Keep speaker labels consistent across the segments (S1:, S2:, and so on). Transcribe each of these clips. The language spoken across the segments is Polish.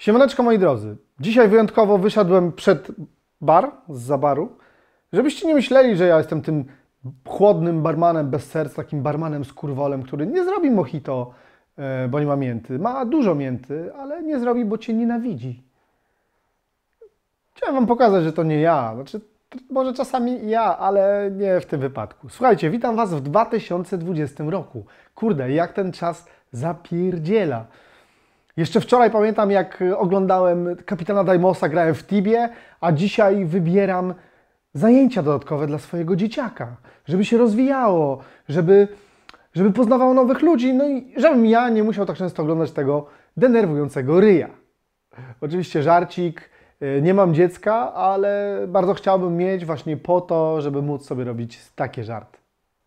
S1: Siemaneczko moi drodzy, dzisiaj wyjątkowo wyszedłem przed bar, z zabaru, żebyście nie myśleli, że ja jestem tym chłodnym barmanem bez serca, takim barmanem z kurwolem, który nie zrobi mojito, e, bo nie ma mięty. Ma dużo mięty, ale nie zrobi, bo cię nienawidzi. Chciałem wam pokazać, że to nie ja, znaczy może czasami ja, ale nie w tym wypadku. Słuchajcie, witam was w 2020 roku. Kurde, jak ten czas zapierdziela. Jeszcze wczoraj pamiętam, jak e, oglądałem kapitana Dajmosa, grałem w Tibie, a dzisiaj wybieram zajęcia dodatkowe dla swojego dzieciaka, żeby się rozwijało, żeby, żeby poznawało nowych ludzi, no i żebym ja nie musiał tak często oglądać tego denerwującego ryja. Oczywiście żarcik, e, nie mam dziecka, ale bardzo chciałbym mieć właśnie po to, żeby móc sobie robić takie żarty.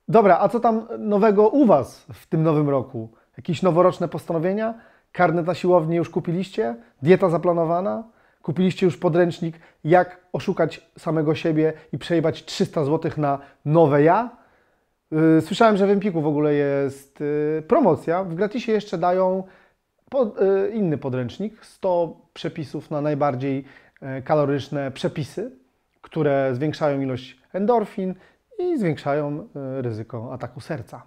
S1: Dobra, a co tam nowego u Was w tym nowym roku? Jakieś noworoczne postanowienia? Karnet na siłowni już kupiliście? Dieta zaplanowana? Kupiliście już podręcznik, jak oszukać samego siebie i przejebać 300 zł na nowe ja? Y, słyszałem, że w Empiku w ogóle jest y, promocja. W gratisie jeszcze dają y, inny podręcznik, 100 przepisów na najbardziej kaloryczne przepisy, które zwiększają ilość endorfin i zwiększają ryzyko ataku serca.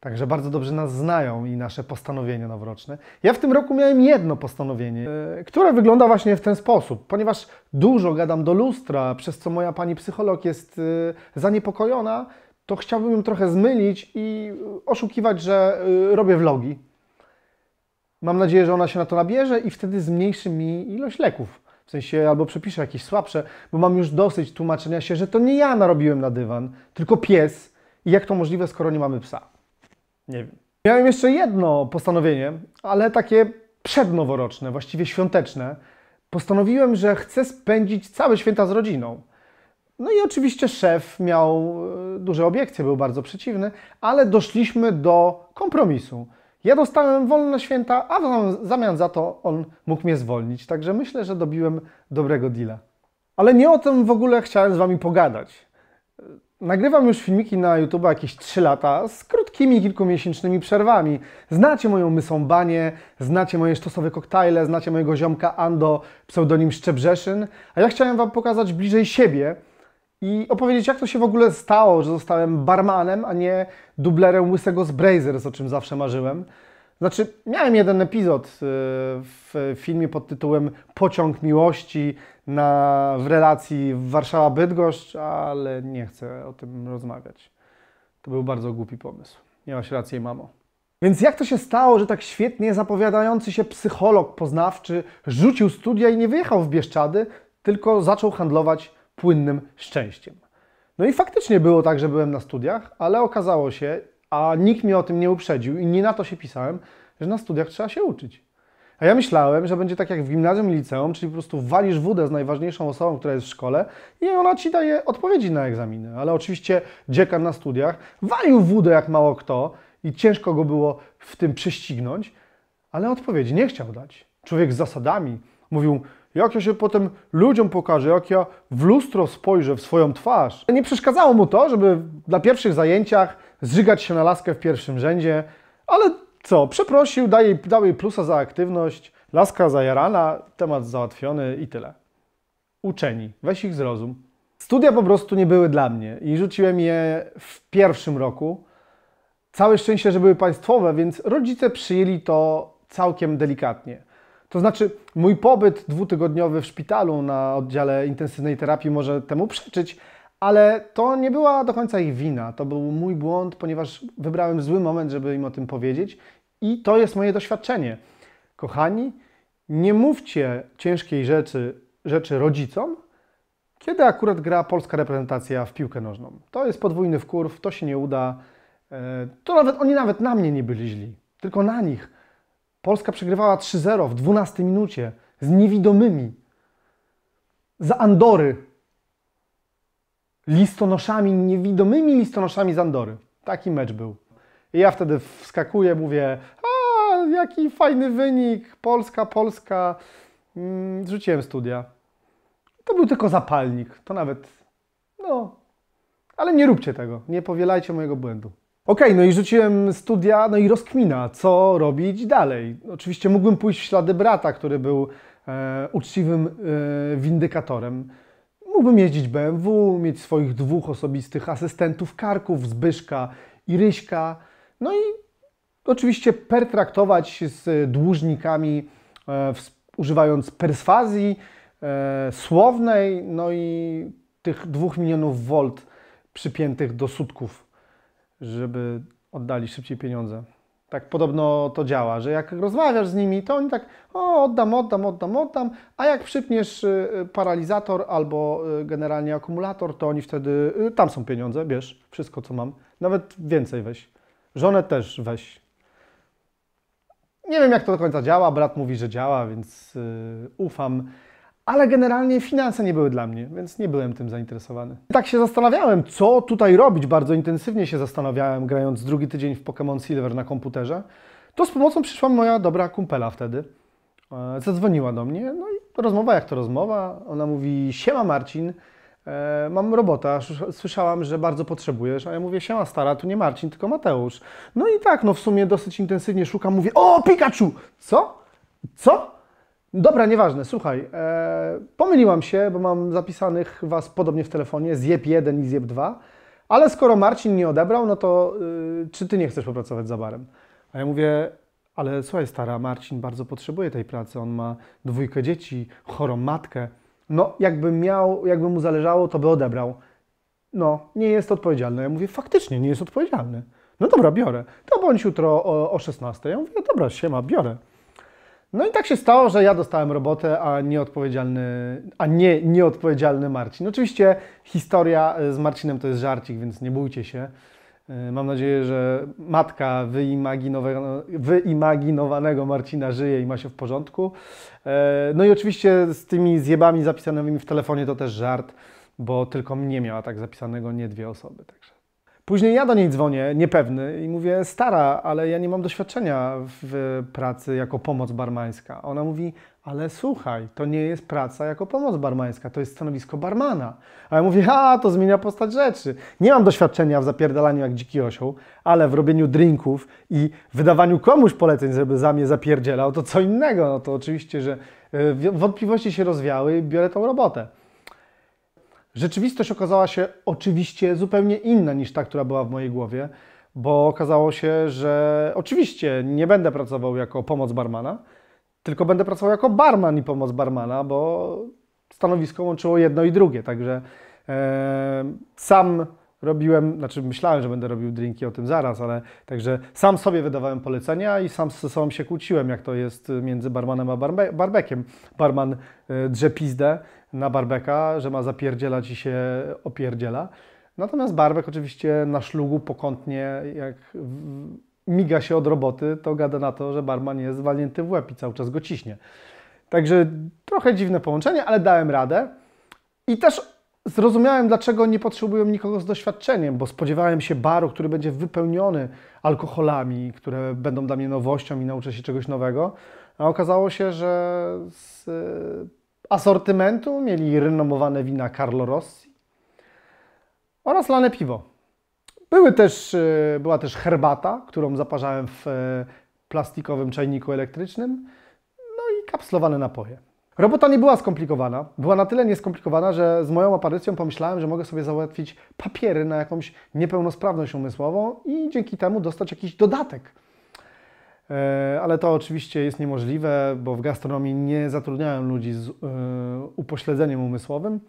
S1: Także bardzo dobrze nas znają i nasze postanowienia noworoczne. Ja w tym roku miałem jedno postanowienie, e, które wygląda właśnie w ten sposób. Ponieważ dużo gadam do lustra, przez co moja pani psycholog jest e, zaniepokojona, to chciałbym ją trochę zmylić i e, oszukiwać, że robię vlogi. Mam nadzieję, że ona się na to nabierze i wtedy zmniejszy mi ilość leków. W sensie albo przepiszę jakieś słabsze, bo mam już dosyć tłumaczenia się, że to nie ja narobiłem na dywan, tylko pies. I jak to możliwe, skoro nie mamy psa? Nie wiem. Miałem jeszcze jedno postanowienie, ale takie przednoworoczne, właściwie świąteczne. Postanowiłem, że chcę spędzić całe święta z rodziną. No i oczywiście szef miał e, duże obiekcje, był bardzo przeciwny, ale doszliśmy do kompromisu. Ja dostałem wolne święta, a w zamian za to on mógł mnie zwolnić. Także myślę, że dobiłem dobrego deala. Ale nie o tym w ogóle chciałem z Wami pogadać. Nagrywam już filmiki na YouTube jakieś 3 lata z krótkimi, kilkumiesięcznymi przerwami. Znacie moją mysą Banie, znacie moje sztosowe koktajle, znacie mojego ziomka Ando, pseudonim Szczebrzeszyn, a ja chciałem Wam pokazać bliżej siebie i opowiedzieć, jak to się w ogóle stało, że zostałem barmanem, a nie dublerem łysego z Brazers, o czym zawsze marzyłem. Znaczy, miałem jeden epizod y, w filmie pod tytułem Pociąg Miłości na, w relacji Warszawa-Bydgoszcz, ale nie chcę o tym rozmawiać. To był bardzo głupi pomysł. Miałaś rację, mamo. Więc jak to się stało, że tak świetnie zapowiadający się psycholog poznawczy rzucił studia i nie wyjechał w Bieszczady, tylko zaczął handlować płynnym szczęściem? No i faktycznie było tak, że byłem na studiach, ale okazało się, a nikt mnie o tym nie uprzedził i nie na to się pisałem, że na studiach trzeba się uczyć. A ja myślałem, że będzie tak jak w gimnazjum i liceum, czyli po prostu walisz wódę z najważniejszą osobą, która jest w szkole i ona ci daje odpowiedzi na egzaminy. Ale oczywiście dziekan na studiach walił wódę jak mało kto i ciężko go było w tym prześcignąć, ale odpowiedzi nie chciał dać. Człowiek z zasadami mówił, jak ja się potem ludziom pokażę, jak ja w lustro spojrzę w swoją twarz. Nie przeszkadzało mu to, żeby na pierwszych zajęciach zżygać się na laskę w pierwszym rzędzie, ale co, przeprosił, dał jej, dał jej plusa za aktywność, laska zajarana, temat załatwiony i tyle. Uczeni, weź ich zrozum. Studia po prostu nie były dla mnie i rzuciłem je w pierwszym roku. Całe szczęście, że były państwowe, więc rodzice przyjęli to całkiem delikatnie. To znaczy, mój pobyt dwutygodniowy w szpitalu na oddziale intensywnej terapii może temu przeczyć, ale to nie była do końca ich wina, to był mój błąd, ponieważ wybrałem zły moment, żeby im o tym powiedzieć i to jest moje doświadczenie. Kochani, nie mówcie ciężkiej rzeczy, rzeczy rodzicom, kiedy akurat gra polska reprezentacja w piłkę nożną. To jest podwójny wkurw, to się nie uda. E, to nawet oni nawet na mnie nie byli źli, tylko na nich. Polska przegrywała 3-0 w 12 minucie z niewidomymi. Za Andory listonoszami, niewidomymi listonoszami z Taki mecz był. I ja wtedy wskakuję, mówię, a jaki fajny wynik, Polska, Polska. Mm, rzuciłem studia. To był tylko zapalnik, to nawet, no, ale nie róbcie tego, nie powielajcie mojego błędu. OK, no i rzuciłem studia, no i rozkmina, co robić dalej. Oczywiście mógłbym pójść w ślady brata, który był e, uczciwym e, windykatorem. Mógłbym jeździć BMW, mieć swoich dwóch osobistych asystentów Karków, Zbyszka i Ryśka. No i oczywiście pertraktować z dłużnikami, e, używając perswazji e, słownej, no i tych dwóch milionów volt przypiętych do sutków, żeby oddali szybciej pieniądze. Tak podobno to działa, że jak rozmawiasz z nimi, to oni tak, o, oddam, oddam, oddam, oddam, a jak przypniesz y, y, paralizator albo y, generalnie akumulator, to oni wtedy, tam są pieniądze, bierz, wszystko co mam, nawet więcej weź. Żonę też weź. Nie wiem, jak to do końca działa, brat mówi, że działa, więc ufam ale generalnie finanse nie były dla mnie, więc nie byłem tym zainteresowany. Tak się zastanawiałem, co tutaj robić. Bardzo intensywnie się zastanawiałem, grając drugi tydzień w Pokémon Silver na komputerze. To z pomocą przyszła moja dobra kumpela wtedy. E, zadzwoniła do mnie, no i rozmowa jak to rozmowa. Ona mówi, siema Marcin, e, mam robotę. słyszałam, że bardzo potrzebujesz, a ja mówię, siema stara, tu nie Marcin, tylko Mateusz. No i tak, no w sumie dosyć intensywnie szukam, mówię, o Pikachu! Co? Co? Dobra, nieważne, słuchaj, e, pomyliłam się, bo mam zapisanych Was podobnie w telefonie, zjeb 1 i zjeb 2, ale skoro Marcin nie odebrał, no to y, czy Ty nie chcesz popracować za barem? A ja mówię, ale słuchaj stara, Marcin bardzo potrzebuje tej pracy, on ma dwójkę dzieci, chorą matkę, no jakby miał, jakby mu zależało, to by odebrał. No, nie jest odpowiedzialny. Ja mówię, faktycznie nie jest odpowiedzialny. No dobra, biorę. To bądź jutro o, o 16. Ja mówię, dobra, siema, biorę. No i tak się stało, że ja dostałem robotę, a nieodpowiedzialny, a nie nieodpowiedzialny Marcin. Oczywiście historia e, z Marcinem to jest żarcik, więc nie bójcie się. E, mam nadzieję, że matka wyimaginowanego, Marcina żyje i ma się w porządku. E, no i oczywiście z tymi zjebami zapisanymi w telefonie to też żart, bo tylko mnie miała tak zapisanego, nie dwie osoby. Także. Później ja do niej dzwonię, niepewny, i mówię, stara, ale ja nie mam doświadczenia w pracy jako pomoc barmańska. Ona mówi, ale słuchaj, to nie jest praca jako pomoc barmańska, to jest stanowisko barmana. A ja mówię, a, to zmienia postać rzeczy. Nie mam doświadczenia w zapierdalaniu jak dziki osioł, ale w robieniu drinków i wydawaniu komuś poleceń, żeby za mnie zapierdzielał, to co innego. No to oczywiście, że e, wątpliwości się rozwiały i biorę tą robotę. Rzeczywistość okazała się oczywiście zupełnie inna niż ta, która była w mojej głowie, bo okazało się, że oczywiście nie będę pracował jako pomoc barmana, tylko będę pracował jako barman i pomoc barmana, bo stanowisko łączyło jedno i drugie. Także e, sam robiłem, znaczy myślałem, że będę robił drinki o tym zaraz, ale także sam sobie wydawałem polecenia i sam ze sobą się kłóciłem, jak to jest y, między barmanem a barbe barbekiem. Barman y, drze pizdę na barbeka, że ma zapierdzielać i się opierdziela. Natomiast barbek oczywiście na szlugu pokątnie, jak miga się od roboty, to gada na to, że barman jest walnięty w łeb i cały czas go ciśnie. Także trochę dziwne połączenie, ale dałem radę. I też Zrozumiałem, dlaczego nie potrzebują nikogo z doświadczeniem, bo spodziewałem się baru, który będzie wypełniony alkoholami, które będą dla mnie nowością i nauczę się czegoś nowego. A okazało się, że z e, asortymentu mieli renomowane wina Carlo Rossi oraz lane piwo. Były też, e, była też herbata, którą zaparzałem w e, plastikowym czajniku elektrycznym, no i kapslowane napoje. Robota nie była skomplikowana. Była na tyle nieskomplikowana, że z moją aparycją pomyślałem, że mogę sobie załatwić papiery na jakąś niepełnosprawność umysłową i dzięki temu dostać jakiś dodatek. E, ale to oczywiście jest niemożliwe, bo w gastronomii nie zatrudniałem ludzi z e, upośledzeniem umysłowym.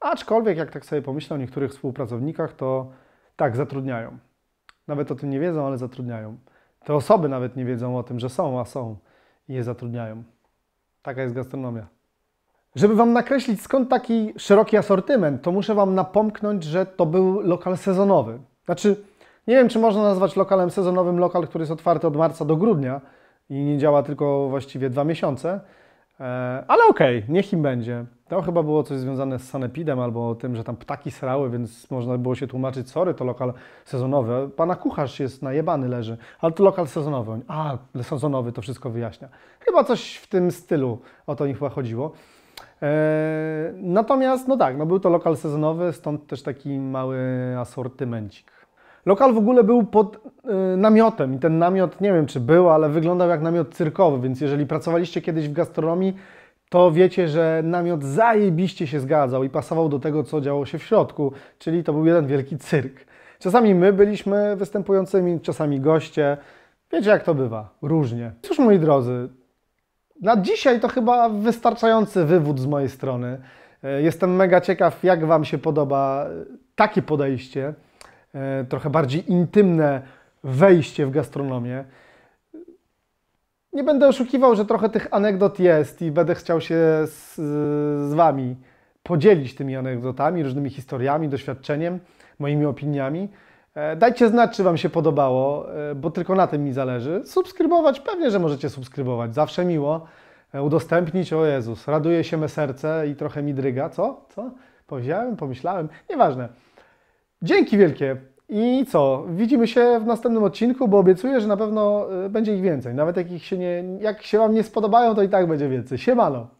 S1: Aczkolwiek, jak tak sobie pomyślę o niektórych współpracownikach, to tak, zatrudniają. Nawet o tym nie wiedzą, ale zatrudniają. Te osoby nawet nie wiedzą o tym, że są, a są i je zatrudniają. Taka jest gastronomia. Żeby Wam nakreślić skąd taki szeroki asortyment, to muszę Wam napomknąć, że to był lokal sezonowy. Znaczy, nie wiem, czy można nazwać lokalem sezonowym lokal, który jest otwarty od marca do grudnia i nie działa tylko właściwie dwa miesiące, e, ale okej, okay, niech im będzie. To chyba było coś związane z sanepidem albo tym, że tam ptaki srały, więc można było się tłumaczyć, sorry, to lokal sezonowy. Pana kucharz jest najebany, leży, ale to lokal sezonowy. A, sezonowy to wszystko wyjaśnia. Chyba coś w tym stylu, o to nie chyba chodziło. E, natomiast, no tak, no był to lokal sezonowy, stąd też taki mały asortymencik. Lokal w ogóle był pod e, namiotem i ten namiot, nie wiem czy był, ale wyglądał jak namiot cyrkowy, więc jeżeli pracowaliście kiedyś w gastronomii, to wiecie, że namiot zajebiście się zgadzał i pasował do tego, co działo się w środku, czyli to był jeden wielki cyrk. Czasami my byliśmy występującymi, czasami goście. Wiecie, jak to bywa. Różnie. Cóż, moi drodzy, na dzisiaj to chyba wystarczający wywód z mojej strony. E, jestem mega ciekaw, jak Wam się podoba e, takie podejście, e, trochę bardziej intymne wejście w gastronomię. Nie będę oszukiwał, że trochę tych anegdot jest i będę chciał się z, z Wami podzielić tymi anegdotami, różnymi historiami, doświadczeniem, moimi opiniami. E, dajcie znać, czy Wam się podobało, e, bo tylko na tym mi zależy. Subskrybować, pewnie, że możecie subskrybować, zawsze miło. E, udostępnić, o Jezus, raduje się me serce i trochę mi dryga. Co? Co? Powiedziałem, pomyślałem, nieważne. Dzięki wielkie. I co? Widzimy się w następnym odcinku, bo obiecuję, że na pewno będzie ich więcej. Nawet jak, ich się nie, jak się Wam nie spodobają, to i tak będzie więcej. Siemano!